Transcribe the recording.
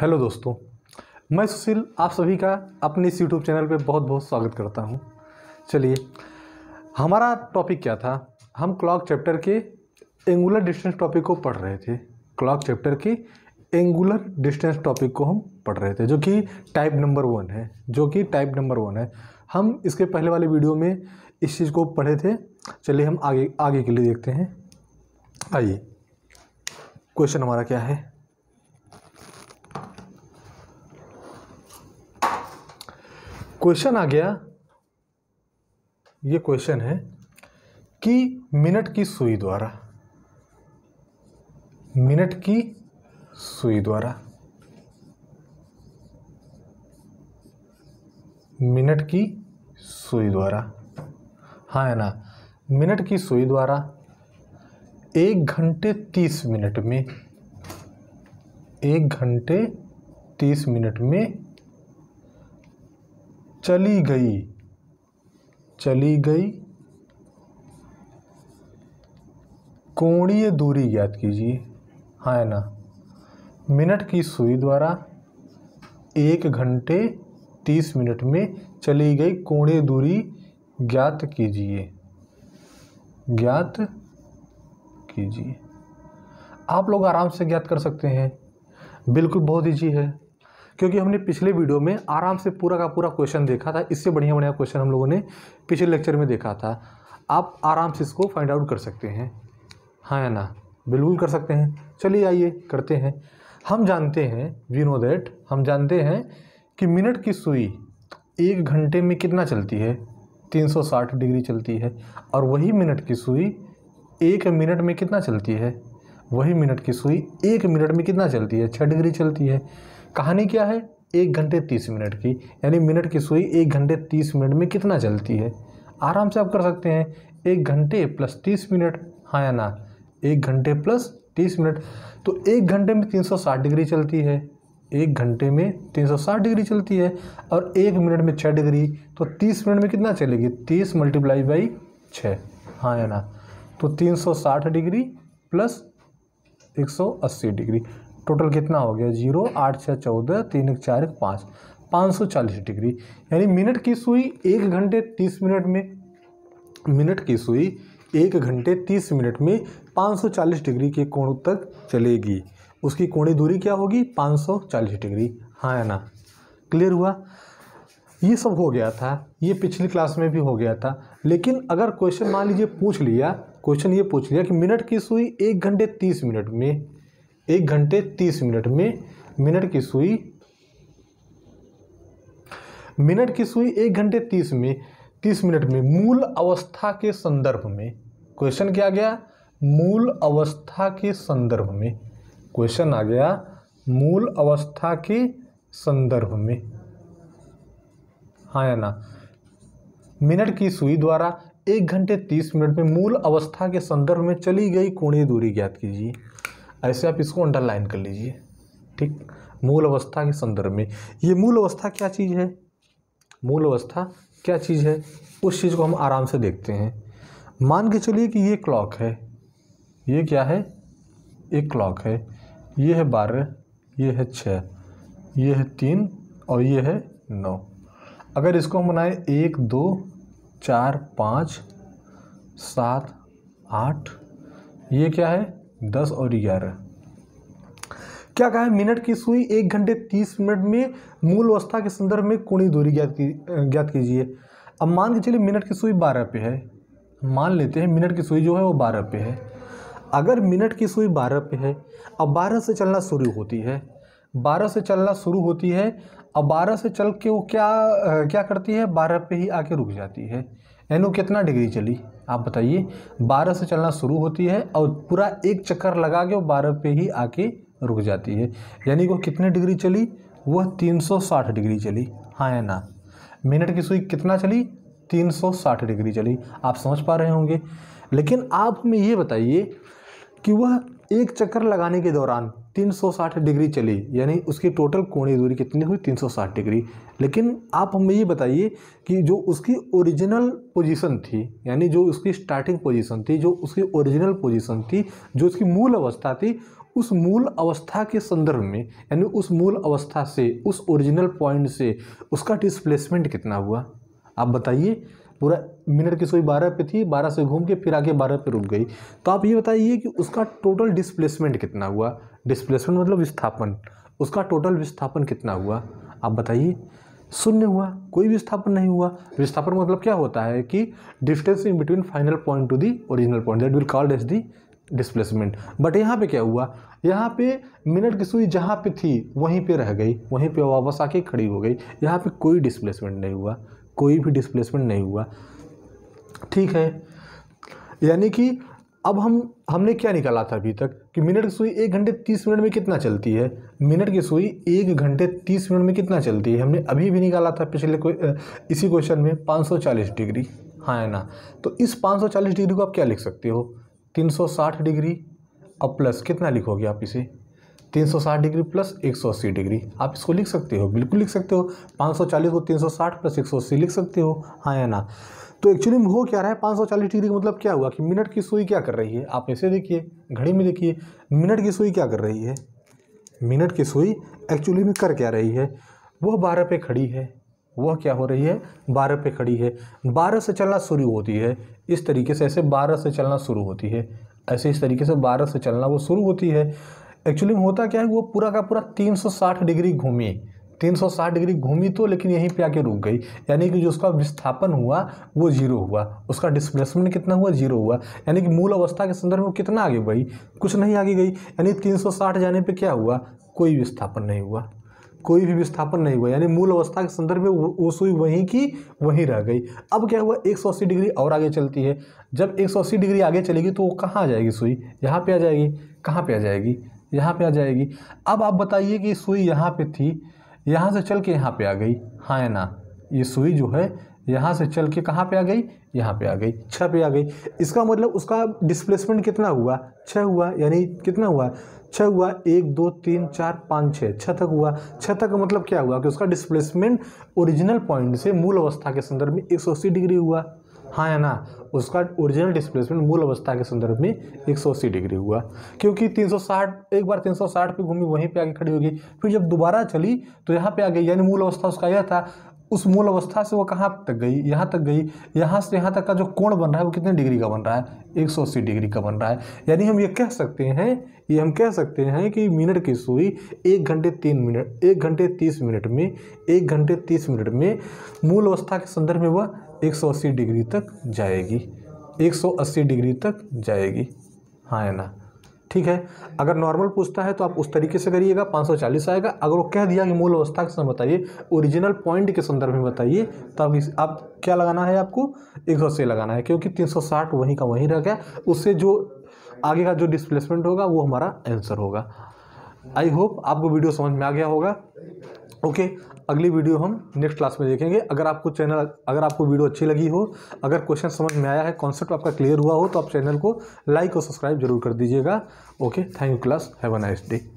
hello दोस्तों मैं सुशील आप सभी का अपने इस यूट्यूब चैनल पे बहुत बहुत स्वागत करता हूँ चलिए हमारा टॉपिक क्या था हम क्लॉक चैप्टर के एंगुलर डिस्टेंस टॉपिक को पढ़ रहे थे क्लॉक चैप्टर के एंगुलर डिस्टेंस टॉपिक को हम पढ़ रहे थे जो कि टाइप नंबर वन है जो कि टाइप नंबर वन है हम इसके पहले वाले वीडियो में इस चीज़ को पढ़े थे चलिए हम आगे आगे के लिए देखते हैं आइए क्वेश्चन हमारा क्या है क्वेश्चन आ गया ये क्वेश्चन है कि मिनट की सुई द्वारा मिनट की सुई द्वारा मिनट की सुई द्वारा हाँ है ना मिनट की सुई द्वारा एक घंटे तीस मिनट में एक घंटे तीस मिनट में चली गई चली गई कोणीय दूरी ज्ञात कीजिए हाँ है ना मिनट की सुई द्वारा एक घंटे तीस मिनट में चली गई कोणीय दूरी ज्ञात कीजिए ज्ञात कीजिए आप लोग आराम से ज्ञात कर सकते हैं बिल्कुल बहुत ईजी है क्योंकि हमने पिछले वीडियो में आराम से पूरा का पूरा क्वेश्चन देखा था इससे बढ़िया बढ़िया क्वेश्चन हम लोगों ने पिछले लेक्चर में देखा था आप आराम से इसको फाइंड आउट कर सकते हैं हाँ या ना बिल्कुल कर सकते हैं चलिए आइए करते हैं हम जानते हैं वी नो दैट हम जानते हैं कि मिनट की सुई एक घंटे में कितना चलती है 360 डिग्री चलती है और वही मिनट की सुई एक मिनट में कितना चलती है वही मिनट की सुई एक मिनट में कितना चलती है छः डिग्री चलती है कहानी क्या है एक घंटे तीस मिनट की यानी मिनट की सुई एक घंटे तीस मिनट में कितना चलती है आराम से आप कर सकते हैं एक घंटे प्लस तीस मिनट हाँ या ना एक घंटे प्लस तीस मिनट तो एक घंटे में तीन सौ साठ डिग्री चलती है एक घंटे में तीन सौ साठ डिग्री चलती है और एक मिनट में छः डिग्री तो तीस मिनट में कितना चलेगी तीस मल्टीप्लाई बाई छः हाँ या ना तो तीन सौ साठ डिग्री प्लस एक सौ अस्सी डिग्री टोटल कितना हो गया जीरो आठ छः चौदह तीन एक चार एक पाँच पाँच सौ चालीस डिग्री यानी मिनट की सुई एक घंटे तीस मिनट में मिनट की सुई एक घंटे तीस मिनट में पाँच सौ चालीस डिग्री के कोण तक चलेगी उसकी कोणी दूरी क्या होगी पाँच सौ चालीस डिग्री हाँ या ना क्लियर हुआ ये सब हो गया था ये पिछली क्लास में भी हो गया था लेकिन अगर क्वेश्चन मान लीजिए पूछ लिया क्वेश्चन ये पूछ लिया कि मिनट की सुई एक घंटे तीस मिनट में एक घंटे तीस मिनट में मिनट की सुई मिनट की सुई एक घंटे तीस में तीस मिनट में मूल अवस्था के संदर्भ में क्वेश्चन क्या गया मूल अवस्था के संदर्भ में क्वेश्चन आ गया मूल अवस्था के संदर्भ में हाँ या ना मिनट की सुई द्वारा एक घंटे तीस मिनट में मूल अवस्था के संदर्भ में चली गई कोणीय दूरी ज्ञात कीजिए ऐसे आप इसको अंडरलाइन कर लीजिए ठीक मूल अवस्था के संदर्भ में ये मूल अवस्था क्या चीज़ है मूल अवस्था क्या चीज़ है उस चीज़ को हम आराम से देखते हैं मान के चलिए कि ये क्लॉक है ये क्या है एक क्लॉक है ये है बारह ये है छः ये है तीन और ये है नौ अगर इसको हम बनाए एक दो चार पाँच सात आठ ये क्या है दस और ग्यारह क्या कहा है मिनट की सुई एक घंटे तीस मिनट में मूल अवस्था के संदर्भ में कोणी दूरी ज्ञात की ज्ञात कीजिए अब मान के चलिए मिनट की सुई बारह पे है मान लेते हैं मिनट की सुई जो है वो बारह पे है अगर मिनट की सुई बारह पे है अब बारह से चलना शुरू होती है बारह से चलना शुरू होती है अब बारह से चल के वो क्या क्या करती है बारह पे ही आके रुक जाती है यानी कितना डिग्री चली आप बताइए बारह से चलना शुरू होती है और पूरा एक चक्कर लगा के वो बारह पे ही आके रुक जाती है यानी वो कितने डिग्री चली वह 360 डिग्री चली हाँ या ना मिनट की सुई कितना चली 360 डिग्री चली आप समझ पा रहे होंगे लेकिन आप हमें ये बताइए कि वह एक चक्कर लगाने के दौरान 360 डिग्री चली यानी उसकी टोटल कोणीय दूरी कितनी हुई 360 डिग्री लेकिन आप हमें ये बताइए कि जो उसकी ओरिजिनल पोजीशन थी यानी जो उसकी स्टार्टिंग पोजीशन थी जो उसकी ओरिजिनल पोजीशन थी जो उसकी मूल अवस्था थी उस मूल अवस्था के संदर्भ में यानी उस मूल अवस्था से उस ओरिजिनल पॉइंट से उसका डिसप्लेसमेंट कितना हुआ आप बताइए पूरा मिनट की सुई बारह पे थी बारह से घूम के फिर आगे बारह पे रुक गई तो आप ये बताइए कि उसका टोटल डिस्प्लेसमेंट कितना हुआ डिस्प्लेसमेंट मतलब विस्थापन उसका टोटल विस्थापन कितना हुआ आप बताइए शून्य हुआ कोई विस्थापन नहीं हुआ विस्थापन मतलब क्या होता है कि distance in between final point to the original point that will called as the displacement but यहाँ पे क्या हुआ यहाँ पे मिनट की सुई जहाँ पे थी वहीं पे रह गई वहीं पे वापस आके खड़ी हो गई यहाँ पे कोई डिस्प्लेसमेंट नहीं हुआ कोई भी डिस्प्लेसमेंट नहीं हुआ ठीक है यानी कि अब हम हमने क्या निकाला था अभी तक कि मिनट की सुई एक घंटे तीस मिनट में कितना चलती है मिनट की सुई एक घंटे तीस मिनट में कितना चलती है हमने अभी भी निकाला था पिछले को इसी क्वेश्चन में पाँच सौ चालीस डिग्री हाँ है ना तो इस पाँच सौ चालीस डिग्री को आप क्या लिख सकते हो तीन सौ साठ डिग्री और प्लस कितना लिखोगे आप इसे 360 डिग्री प्लस 180 डिग्री आप इसको लिख सकते हो बिल्कुल लिख सकते हो 540 को 360 प्लस 180 लिख सकते हो हाँ या ना तो एक्चुअली में हो क्या रहा है 540 डिग्री का मतलब क्या हुआ कि मिनट की सुई क्या कर रही है आप ऐसे देखिए घड़ी में देखिए मिनट की सुई क्या कर रही है मिनट की सुई एक्चुअली में कर क्या रही है वह बारह पे खड़ी है वह क्या हो रही है बारह पे खड़ी है बारह से चलना शुरू होती है इस तरीके से ऐसे बारह से चलना शुरू होती है ऐसे इस तरीके से बारह से चलना वो शुरू होती है एक्चुअली में होता क्या है वो पूरा का पूरा 360 डिग्री घूमी 360 डिग्री घूमी तो लेकिन यहीं पे आके रुक गई यानी कि जो उसका विस्थापन हुआ वो जीरो हुआ उसका डिस्प्लेसमेंट कितना हुआ जीरो हुआ यानी कि मूल अवस्था के संदर्भ में कितना आगे बढ़ी कुछ नहीं आगे गई यानी 360 जाने पे क्या हुआ कोई विस्थापन नहीं हुआ कोई भी विस्थापन नहीं हुआ यानी मूल अवस्था के संदर्भ में वो सुई वहीं की वहीं रह गई अब क्या हुआ एक डिग्री और आगे चलती है जब एक डिग्री आगे चलेगी तो वो कहाँ आ जाएगी सुई यहाँ पे आ जाएगी कहाँ पे आ जाएगी यहाँ पे आ जाएगी अब आप बताइए कि सुई यहाँ पे थी यहाँ से चल के यहाँ पे आ गई हाँ या ना ये सुई जो है यहाँ से चल के कहाँ पे आ गई यहाँ पे आ गई छः पे आ गई इसका मतलब उसका डिस्प्लेसमेंट कितना हुआ छः हुआ यानी कितना हुआ छः हुआ एक दो तीन चार पाँच छः छः तक हुआ छः तक मतलब क्या हुआ कि उसका डिस्प्लेसमेंट ओरिजिनल पॉइंट से मूल अवस्था के संदर्भ में एक सौ अस्सी डिग्री हुआ हाँ या ना उसका ओरिजिनल डिस्प्लेसमेंट मूल अवस्था के संदर्भ में 180 डिग्री हुआ क्योंकि 360 एक बार 360 पे घूमी वहीं पे आगे खड़ी होगी फिर जब दोबारा चली तो यहाँ पे आ गई यानी मूल अवस्था उसका यह था उस मूल अवस्था से वो कहाँ तक गई यहाँ तक गई यहाँ से यहाँ तक का जो कोण बन रहा है वो कितने डिग्री का बन रहा है एक सौ अस्सी डिग्री का बन रहा है यानी हम ये कह सकते हैं ये हम कह सकते हैं कि मिनट की सुई एक घंटे तीन मिनट एक घंटे तीस मिनट में एक घंटे तीस मिनट में मूल अवस्था के संदर्भ में वह 180 डिग्री तक जाएगी 180 डिग्री तक जाएगी हाँ है ना ठीक है अगर नॉर्मल पूछता है तो आप उस तरीके से करिएगा 540 आएगा अगर वो कह दिया कि मूल अवस्था के समय बताइए ओरिजिनल पॉइंट के संदर्भ में बताइए तब तो इस आप क्या लगाना है आपको एक सौ लगाना है क्योंकि 360 वहीं का वहीं रह गया उससे जो आगे का जो डिस्प्लेसमेंट होगा वो हमारा आंसर होगा आई होप आपको वीडियो समझ में आ गया होगा ओके okay, अगली वीडियो हम नेक्स्ट क्लास में देखेंगे अगर आपको चैनल अगर आपको वीडियो अच्छी लगी हो अगर क्वेश्चन समझ में आया है कॉन्सेप्ट आपका क्लियर हुआ हो तो आप चैनल को लाइक और सब्सक्राइब जरूर कर दीजिएगा okay thank you class have a nice day